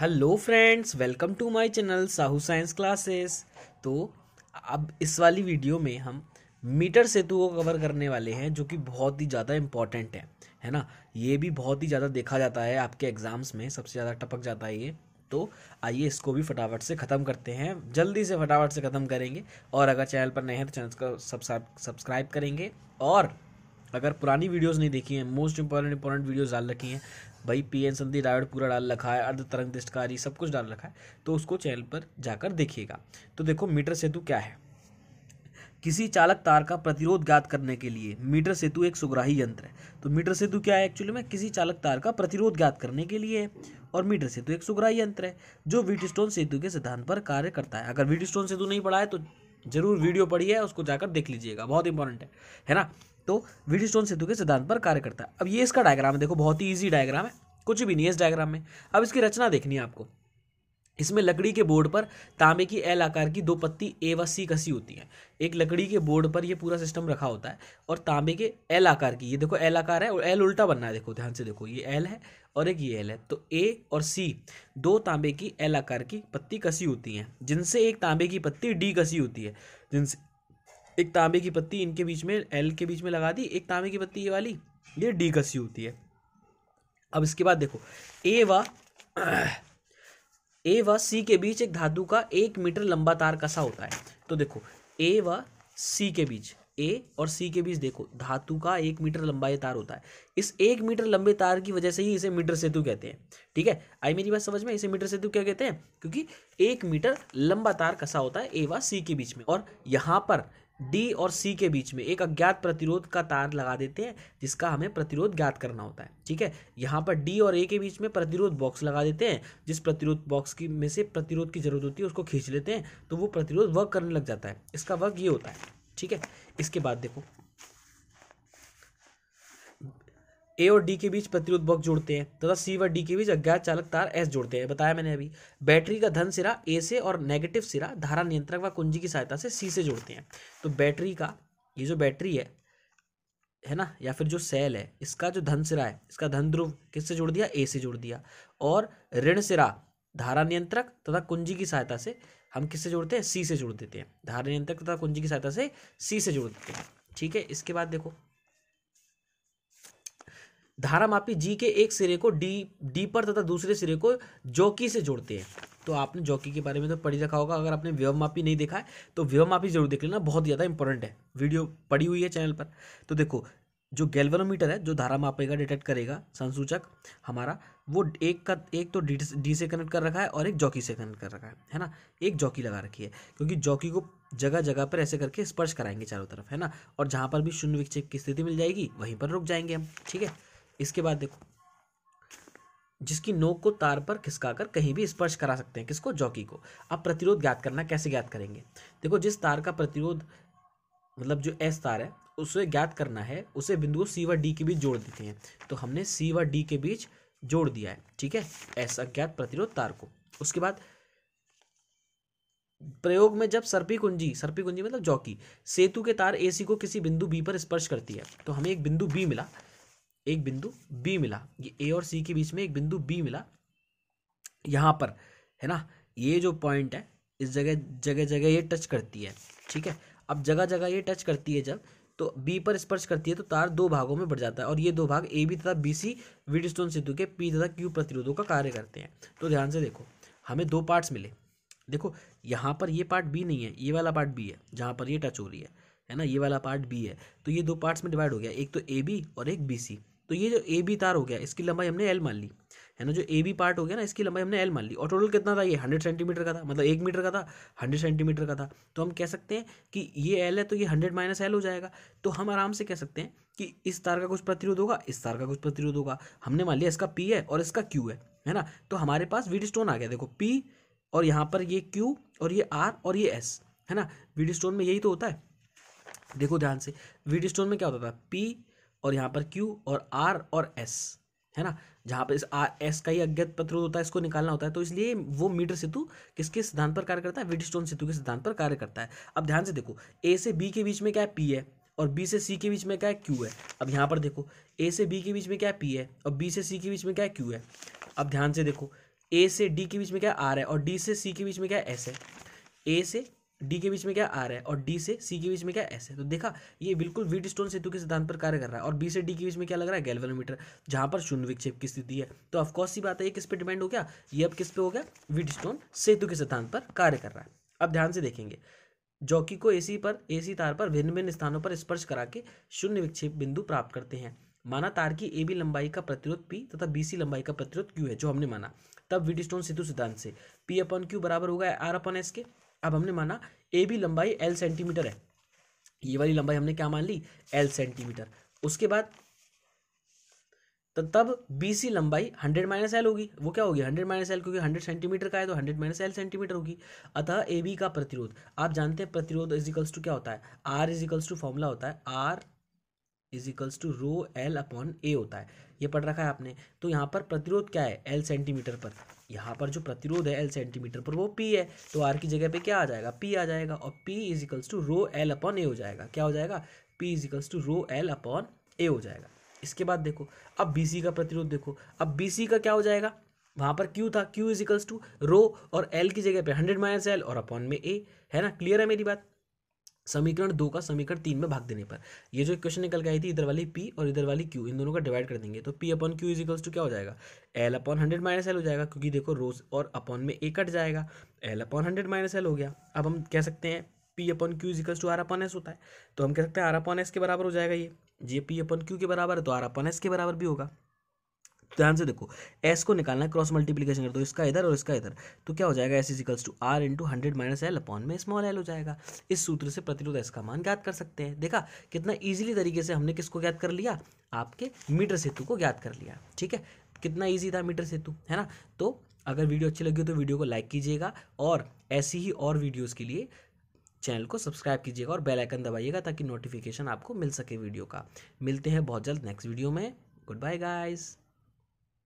hello friends welcome to my channel Sahu science classes तो अब इस वाली वीडियो में हम मीटर सेतु को कवर करने वाले हैं जो कि बहुत ही ज़्यादा इम्पॉर्टेंट है है ना ये भी बहुत ही ज़्यादा देखा जाता है आपके एग्ज़ाम्स में सबसे ज़्यादा टपक जाता है ये तो आइए इसको भी फटाफट से ख़त्म करते हैं जल्दी से फटाफट से ख़त्म करेंगे और अगर चैनल पर नए हैं तो चैनल को सब्सक्राइब करेंगे और अगर पुरानी वीडियोस नहीं देखी हैं मोस्ट इंपॉर्टेंट इंपॉर्टेंट वीडियोस डाल रखी हैं भाई पी एन संधि डायोड पूरा डाल रखा है अर्ध तरंग दृष्टकारी सब कुछ डाल रखा है तो उसको चैनल पर जाकर देखिएगा तो देखो मीटर सेतु क्या है किसी चालक तार का प्रतिरोध ज्ञात करने के लिए मीटर सेतु एक सुग्राही यंत्र है तो मीटर सेतु क्या है एक्चुअली में किसी चालक तार का प्रतिरोध ज्ञात करने के लिए और मीटर सेतु एक सुग्राही यंत्र है जो वीटस्टोन सेतु के सिद्धांत पर कार्य करता है अगर वीटस्टोन सेतु नहीं पढ़ा है तो जरूर वीडियो पढ़िए उसको जाकर देख लीजिएगा बहुत इंपॉर्टेंट है है ना तो स्टोन सेतु के सिद्धांत पर कार्य करता है अब ये इसका डायग्राम है देखो बहुत ही ईजी डायग्राम है कुछ भी नहीं है इस डायग्राम में अब इसकी रचना देखनी है आपको इसमें लकड़ी के बोर्ड पर तांबे की एल आकार की दो पत्ती ए व सी कसी होती है एक लकड़ी के बोर्ड पर यह पूरा सिस्टम रखा होता है और तांबे के एल आकार की ये देखो एल आकार है और एल उल्टा बनना है देखो ध्यान से देखो ये एल है और एक ये एल है तो ए और सी दो तांबे की एल आकार की पत्ती कसी होती हैं जिनसे एक तांबे की पत्ती डी कसी होती है जिनसे एक तांबे की पत्ती इनके बीच में एल के बीच में लगा दी एक तांबे की पत्ती ये वाली ये डी कसी होती है अब इसके बाद देखो ए व ए व सी के बीच एक धातु का एक मीटर लंबा तार कसा होता है तो देखो ए व सी के बीच ए और सी के बीच देखो धातु का एक मीटर लंबा ये तार होता है इस एक मीटर लंबे तार की वजह से ही इसे मीटर सेतु कहते हैं ठीक है आई मेरी बात समझ में इसे मीटर सेतु क्या कहते हैं क्योंकि एक मीटर लंबा तार कसा होता है ए व सी के बीच में और यहाँ पर डी और सी के बीच में एक अज्ञात प्रतिरोध का तार लगा देते हैं जिसका हमें प्रतिरोध ज्ञात करना होता है ठीक है यहाँ पर डी और ए के बीच में प्रतिरोध बॉक्स लगा देते हैं जिस प्रतिरोध बॉक्स की में से प्रतिरोध की जरूरत होती है उसको खींच लेते हैं तो वो प्रतिरोध वर्क करने लग जाता है इसका वर्क ये होता है ठीक है इसके बाद देखो ए और डी के बीच प्रतिरोध बॉक्स जोड़ते हैं तथा सी व डी के बीच अज्ञात चालक तार एस जोड़ते हैं बताया मैंने अभी बैटरी का धन सिरा ए से और नेगेटिव सिरा धारा नियंत्रक व कुंजी की सहायता से सी से जोड़ते हैं तो बैटरी का ये जो बैटरी है है ना या फिर जो सेल है इसका जो धन सिरा है इसका धन ध्रुव किससे जोड़ दिया ए से जोड़ दिया और ऋण सिरा धारा नियंत्रक तथा कुंजी की सहायता से हम किससे जोड़ते हैं सी से जोड़ देते हैं धारा नियंत्रक तथा कुंजी की सहायता से सी से जोड़ देते हैं ठीक है इसके बाद देखो धारामापी जी के एक सिरे को डी डी पर तथा दूसरे सिरे को जौकी से जोड़ते हैं तो आपने जौकी के बारे में तो पढ़ी रखा होगा अगर आपने व्यवमापी नहीं देखा है तो व्यवमापी जरूर देख लेना बहुत ज़्यादा इंपॉर्टेंट है वीडियो पड़ी हुई है चैनल पर तो देखो जो गैल्वेनोमीटर है जो धारा मापेगा डिटेक्ट करेगा संसूचक हमारा वो एक का एक तो डी डी से कनेक्ट कर रखा है और एक जॉकी से कनेक्ट कर रखा है है ना एक जॉकी लगा रखी है क्योंकि जॉकी को जगह जगह पर ऐसे करके स्पर्श कराएंगे चारों तरफ है ना और जहाँ पर भी शून्य विक्षेप की स्थिति मिल जाएगी वहीं पर रुक जाएंगे हम ठीक है इसके बाद देखो जिसकी नोक को तार पर खिसकाकर कहीं भी स्पर्श करा सकते हैं किसको जॉकी को अब प्रतिरोध ज्ञात करना कैसे ज्ञात करेंगे देखो जिस तार का प्रतिरोध मतलब जो एस तार है उसे ज्ञात करना है उसे बिंदु सी व डी के बीच जोड़ देते हैं तो हमने सी व डी के बीच जोड़ दिया है ठीक है एस अज्ञात प्रतिरोध तार को उसके बाद प्रयोग में जब सर्पी कुंजी सर्पी कुंजी मतलब जौकी सेतु के तार एसी को किसी बिंदु बी पर स्पर्श करती है तो हमें एक बिंदु बी मिला एक बिंदु बी मिला ये ए और सी के बीच में एक बिंदु बी मिला यहाँ पर है ना ये जो पॉइंट है इस जगह जगह जगह ये टच करती है ठीक है अब जगह जगह ये टच करती है जब तो बी पर स्पर्श करती है तो तार दो भागों में बढ़ जाता है और ये दो भाग ए बी तथा बी सी वीडस्टोन सेतु के पी तथा क्यू प्रतिरोधों का कार्य करते हैं तो ध्यान से देखो हमें दो पार्ट्स मिले देखो यहाँ पर ये पार्ट बी नहीं है ये वाला पार्ट बी है जहाँ पर ये टच हो रही है है ना ये वाला पार्ट बी है तो ये दो पार्ट्स में डिवाइड हो गया एक तो ए बी और एक बी सी तो ये जो ए बी तार हो गया इसकी लंबाई हमने एल मान ली है ना जो ए बी पार्ट हो गया ना इसकी लंबाई हमने एल मान ली और टोटल कितना था ये हंड्रेड सेंटीमीटर का था मतलब एक मीटर का था हंड्रेड सेंटीमीटर का था तो हम कह सकते हैं कि ये एल है तो ये हंड्रेड माइनस एल हो जाएगा तो हम आराम से कह सकते हैं कि इस तार का कुछ प्रतिरोध होगा इस तार का कुछ प्रतिरोध होगा हमने मान लिया इसका पी है और इसका क्यू है है ना तो हमारे पास वीड स्टोन आ गया देखो पी और यहाँ पर ये क्यू और ये आर और ये एस है ना वीड स्टोन में यही तो होता है देखो ध्यान से वीड स्टोन में क्या होता था पी और यहाँ पर क्यू और आर और एस है ना जहाँ पर इस आर एस का ही अज्ञात पत्र होता है इसको निकालना होता है तो इसलिए वो मीटर सेतु किसके सिद्धांत पर कार्य करता है विडस्टोन सेतु के सिद्धांत पर कार्य करता है अब ध्यान से देखो ए से बी के बीच में क्या है पी है और बी से सी के बीच में क्या है क्यू है अब यहाँ पर देखो ए से बी के बीच में क्या है पी है और बी से सी के बीच में क्या है क्यू है अब ध्यान से देखो ए से डी के बीच में क्या आर है और डी से सी के बीच में क्या एस है ए से डी के बीच में क्या आर है और डी से सी के बीच में क्या एस है तो देखा ये बिल्कुल वीट स्टोन सेतु के सिद्धांत पर कार्य कर रहा है और बी से डी के बीच में क्या लग रहा है गैल्वेनोमीटर जहाँ पर शून्य विक्षेप की स्थिति है तो ऑफकोर्स सी बात है ये किस पर डिपेंड हो गया ये अब किस पे हो गया वीट स्टोन सेतु के सिद्धांत पर कार्य कर रहा है अब ध्यान से देखेंगे जॉकी को एसी पर एसी तार पर भिन्न भिन्न स्थानों पर स्पर्श करा के शून्य विक्षेप बिंदु प्राप्त करते हैं माना तार की ए बी लंबाई का प्रतिरोध पी तथा बी सी लंबाई का प्रतिरोध क्यू है जो हमने माना तब वीट स्टोन सेतु सिद्धांत से पी अपन क्यू बराबर होगा आर अपन एस के अब हमने माना ए बी लंबाई एल सेंटीमीटर है ये वाली लंबाई हमने क्या मान ली एल सेंटीमीटर उसके बाद तो तब बी सी लंबाई हंड्रेड माइनस एल होगी वो क्या होगी हंड्रेड माइनस एल क्योंकि हंड्रेड सेंटीमीटर का है तो हंड्रेड माइनस एल सेंटीमीटर होगी अतः ए बी का प्रतिरोध आप जानते हैं प्रतिरोध इजिकल्स टू क्या होता है आर इजिकल्स टू फॉर्मूला होता है R equals to rho L upon A होता है ये पढ़ रखा है आपने तो यहाँ पर प्रतिरोध क्या है एल सेंटीमीटर पर यहाँ पर जो प्रतिरोध है एल सेंटीमीटर पर वो पी है तो आर की जगह पे क्या आ जाएगा पी आ जाएगा और P equals to rho L upon A हो जाएगा क्या हो जाएगा P equals to rho L upon A हो जाएगा इसके बाद देखो अब बी का प्रतिरोध देखो अब बी का क्या हो जाएगा वहाँ पर क्यू था क्यू इजिकल्स टू रो और एल की जगह पे हंड्रेड माइनस एल और अपॉन में ए है ना क्लियर है मेरी बात समीकरण दो का समीकरण तीन में भाग देने पर ये जो क्वेश्चन निकल के आई थी इधर वाली पी और इधर वाली क्यू इन दोनों का डिवाइड कर देंगे तो P upon Q equals to क्या हो जाएगा L upon hundred minus L हो जाएगा क्योंकि देखो रोज और अपॉन में ए कट जाएगा L upon hundred minus L हो गया अब हम कह सकते हैं P upon Q equals to R upon S होता है तो हम कह सकते हैं आर अपॉन एस के बराबर हो जाएगा ये ये पी अपॉन क्यू के बराबर है तो आर अपॉन एस के बराबर भी होगा ध्यान से देखो एस को निकालना क्रॉस मल्टीप्लीकेशन कर दो इसका इधर और इसका इधर तो क्या हो जाएगा S equals to R into hundred minus L upon में स्मॉल एल हो जाएगा इस सूत्र से प्रतिरोध एस का मान ज्ञात कर सकते हैं देखा कितना ईजिली तरीके से हमने किसको ज्ञात कर लिया आपके मीटर सेतु को ज्ञात कर लिया ठीक है कितना ईजी था मीटर सेतु है ना तो अगर वीडियो अच्छी लगी हो तो वीडियो को लाइक कीजिएगा और ऐसी ही और वीडियोज़ के लिए चैनल को सब्सक्राइब कीजिएगा और बेल आइकन दबाइएगा ताकि नोटिफिकेशन आपको मिल सके वीडियो का मिलते हैं बहुत जल्द नेक्स्ट वीडियो में गुड बाय गाइज